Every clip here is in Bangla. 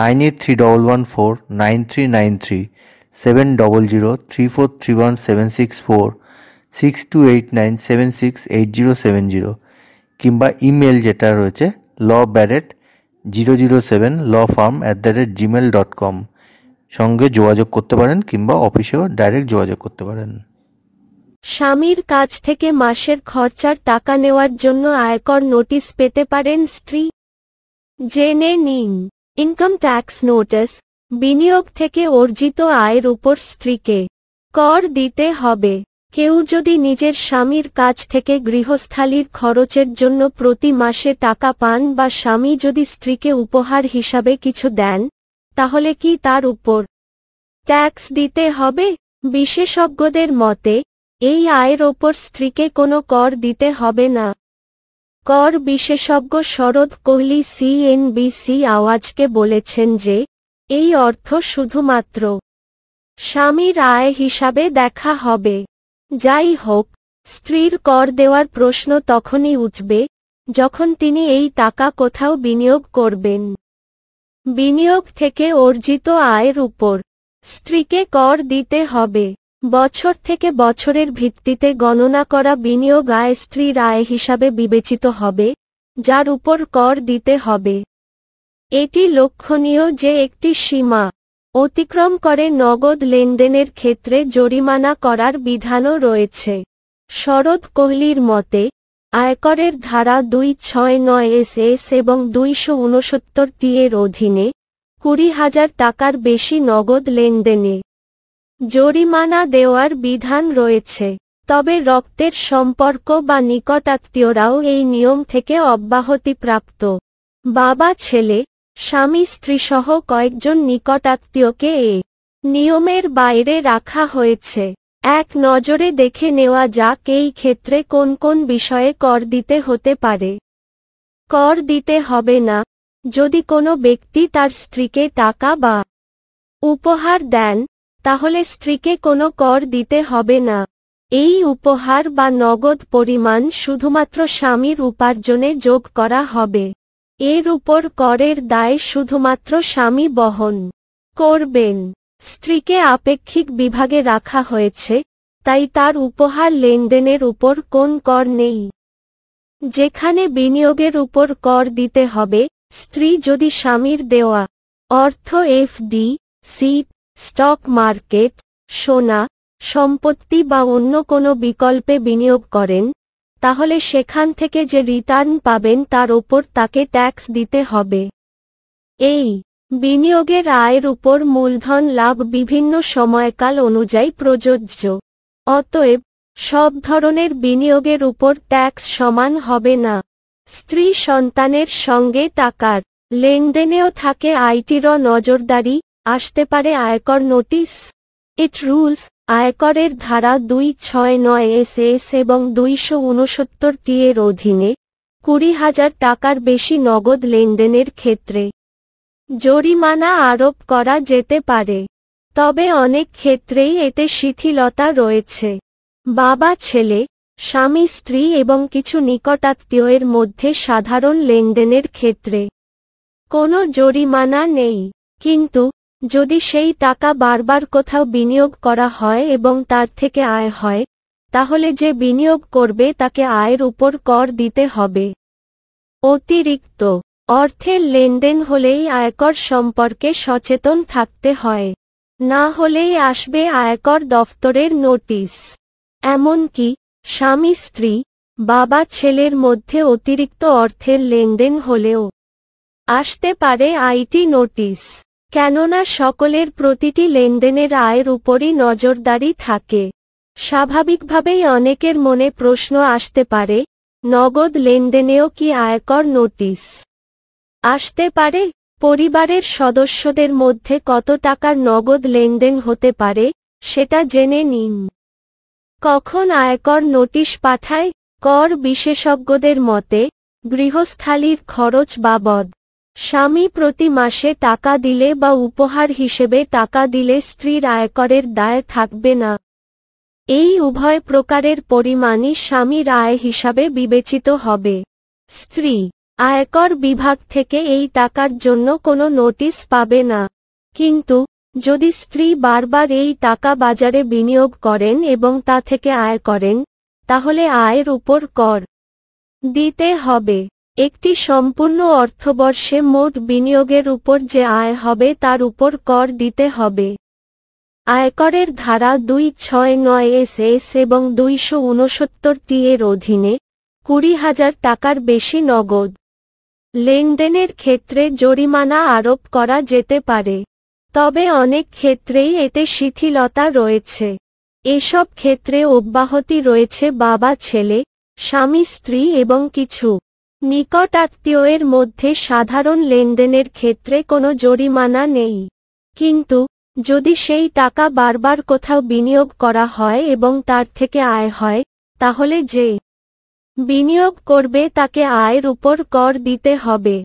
nine eight three double one four nine three nine three seven double zero three four three one seven six four six two eight nine seven six eight zero seven zero কিংবা ইমেল যেটা রয়েছে law barrett zero zero seven law firm at the rate Gmail dot com সঙ্গে যোগাযোগ করতে পারেন কিংবা অফিসেও ডাইরেক্ট যোগাযোগ করতে পারেন স্বামীর কাছ থেকে মাসের খরচার টাকা নেওয়ার জন্য আয়কর নোটিশ পেতে পারেন স্ত্রী জেনে নিন ইনকাম ট্যাক্স নোটিস বিনিয়োগ থেকে অর্জিত আয়ের উপর স্ত্রীকে কর দিতে হবে কেউ যদি নিজের স্বামীর কাছ থেকে গৃহস্থালির খরচের জন্য প্রতি মাসে টাকা পান বা স্বামী যদি স্ত্রীকে উপহার হিসাবে কিছু দেন তাহলে কি তার উপর ট্যাক্স দিতে হবে বিশেষজ্ঞদের মতে এই আয়ের ওপর স্ত্রীকে কোনো কর দিতে হবে না কর বিশেষজ্ঞ শরদ কোহলি সিএনবিসি আওয়াজকে বলেছেন যে এই অর্থ শুধুমাত্র স্বামীর আয় হিসাবে দেখা হবে যাই হোক স্ত্রীর কর দেওয়ার প্রশ্ন তখনই উঠবে যখন তিনি এই টাকা কোথাও বিনিয়োগ করবেন বিনিয়োগ থেকে অর্জিত আয়ের উপর স্ত্রীকে কর দিতে হবে বছর থেকে বছরের ভিত্তিতে গণনা করা বিনিয়োগ আয় স্ত্রী রায় হিসাবে বিবেচিত হবে যার উপর কর দিতে হবে এটি লক্ষণীয় যে একটি সীমা অতিক্রম করে নগদ লেনদেনের ক্ষেত্রে জরিমানা করার বিধানও রয়েছে শরদ কোহলির মতে আয়করের ধারা দুই ছয় নয় এস এস এবং দুইশো উনসত্তর টি এর অধীনে কুড়ি হাজার টাকার বেশি নগদ লেনদেনে জরিমানা দেওয়ার বিধান রয়েছে তবে রক্তের সম্পর্ক বা নিকটাত্মীয়রাও এই নিয়ম থেকে অব্যাহতিপ্রাপ্ত বাবা ছেলে স্বামী স্ত্রী সহ কয়েকজন নিকটাত্মীয়কে এ নিয়মের বাইরে রাখা হয়েছে এক নজরে দেখে নেওয়া যাক এই ক্ষেত্রে কোন কোন বিষয়ে কর দিতে হতে পারে কর দিতে হবে না যদি কোনো ব্যক্তি তার স্ত্রীকে টাকা বা উপহার দেন তাহলে স্ত্রীকে কোনো কর দিতে হবে না এই উপহার বা নগদ পরিমাণ শুধুমাত্র স্বামীর উপার্জনে যোগ করা হবে এর উপর করের দায় শুধুমাত্র স্বামী বহন করবেন স্ত্রীকে আপেক্ষিক বিভাগে রাখা হয়েছে তাই তার উপহার লেনদেনের উপর কোন কর নেই যেখানে বিনিয়োগের উপর কর দিতে হবে স্ত্রী যদি স্বামীর দেওয়া অর্থ এফডি সি স্টক মার্কেট সোনা সম্পত্তি বা অন্য কোনো বিকল্পে বিনিয়োগ করেন তাহলে সেখান থেকে যে রিটার্ন পাবেন তার ওপর তাকে ট্যাক্স দিতে হবে এই বিনিয়োগের আয়ের উপর মূলধন লাভ বিভিন্ন সময়কাল অনুযায়ী প্রযোজ্য অতএব সব ধরনের বিনিয়োগের উপর ট্যাক্স সমান হবে না স্ত্রী সন্তানের সঙ্গে টাকার লেনদেনেও থাকে আইটিরও নজরদারি আসতে পারে আয়কর নোটিশ ইট রুলস আয়করের ধারা দুই ছয় নয় এস এস এবং দুইশো উনসত্তর টি এর অধীনে কুড়ি হাজার টাকার বেশি নগদ লেনদেনের ক্ষেত্রে জরিমানা আরোপ করা যেতে পারে তবে অনেক ক্ষেত্রেই এতে শিথিলতা রয়েছে বাবা ছেলে স্বামী স্ত্রী এবং কিছু নিকটাত্মীয়ের মধ্যে সাধারণ লেনদেনের ক্ষেত্রে কোনো জরিমানা নেই কিন্তু যদি সেই টাকা বারবার কোথাও বিনিয়োগ করা হয় এবং তার থেকে আয় হয় তাহলে যে বিনিয়োগ করবে তাকে আয়ের উপর কর দিতে হবে অতিরিক্ত অর্থের লেনদেন হলেই আয়কর সম্পর্কে সচেতন থাকতে হয় না হলেই আসবে আয়কর দফতরের নোটিশ এমনকি স্বামী স্ত্রী বাবা ছেলের মধ্যে অতিরিক্ত অর্থের লেনদেন হলেও আসতে পারে আইটি নোটিশ কেননা সকলের প্রতিটি লেনদেনের আয়ের উপরই নজরদারি থাকে স্বাভাবিকভাবেই অনেকের মনে প্রশ্ন আসতে পারে নগদ লেনদেনেও কি আয়কর নোটিশ আসতে পারে পরিবারের সদস্যদের মধ্যে কত টাকার নগদ লেনদেন হতে পারে সেটা জেনে নিন কখন আয়কর নোটিশ পাঠায় কর বিশেষজ্ঞদের মতে গৃহস্থালির খরচ বাবদ স্বামী প্রতি মাসে টাকা দিলে বা উপহার হিসেবে টাকা দিলে স্ত্রীর আয়করের দায় থাকবে না এই উভয় প্রকারের পরিমাণই স্বামীর আয় হিসাবে বিবেচিত হবে স্ত্রী আয়কর বিভাগ থেকে এই টাকার জন্য কোনো নোটিশ পাবে না কিন্তু যদি স্ত্রী বারবার এই টাকা বাজারে বিনিয়োগ করেন এবং তা থেকে আয় করেন তাহলে আয়ের উপর কর দিতে হবে একটি সম্পূর্ণ অর্থবর্ষে মোট বিনিয়োগের উপর যে আয় হবে তার উপর কর দিতে হবে আয়করের ধারা দুই ছয় নয় এস এস এবং দুইশো উনসত্তর টি এর অধীনে কুড়ি হাজার টাকার বেশি নগদ লেনদেনের ক্ষেত্রে জরিমানা আরোপ করা যেতে পারে তবে অনেক ক্ষেত্রেই এতে শিথিলতা রয়েছে এসব ক্ষেত্রে অব্যাহতি রয়েছে বাবা ছেলে স্বামী স্ত্রী এবং কিছু নিকট আত্মীয়ের মধ্যে সাধারণ লেনদেনের ক্ষেত্রে কোনো জরিমানা নেই কিন্তু যদি সেই টাকা বারবার কোথাও বিনিয়োগ করা হয় এবং তার থেকে আয় হয় তাহলে যে বিনিয়োগ করবে তাকে আয়ের উপর কর দিতে হবে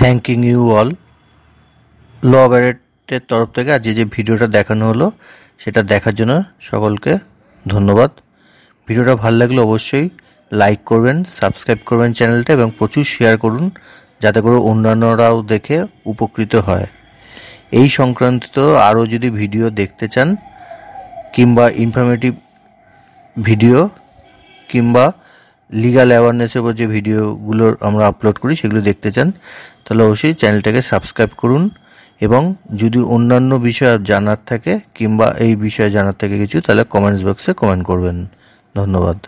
থ্যাংকিং ইউ অল ল তরফ থেকে আজকে যে ভিডিওটা দেখানো হলো সেটা দেখার জন্য সকলকে ধন্যবাদ ভিডিওটা ভালো লাগলে অবশ্যই লাইক করবেন সাবস্ক্রাইব করবেন চ্যানেলটা এবং প্রচুর শেয়ার করুন যাতে করে অন্যান্যরাও দেখে উপকৃত হয় এই সংক্রান্ত আরও যদি ভিডিও দেখতে চান কিংবা ইনফরমেটিভ ভিডিও কিংবা লিগাল অ্যাওয়ারনেসের উপর যে ভিডিওগুলো আমরা আপলোড করি সেগুলো দেখতে চান তাহলে অবশ্যই চ্যানেলটাকে সাবস্ক্রাইব করুন এবং যদি অন্যান্য বিষয় জানার থাকে কিংবা এই বিষয়ে জানার থাকে কিছু তাহলে কমেন্টস বক্সে কমেন্ট করবেন ধন্যবাদ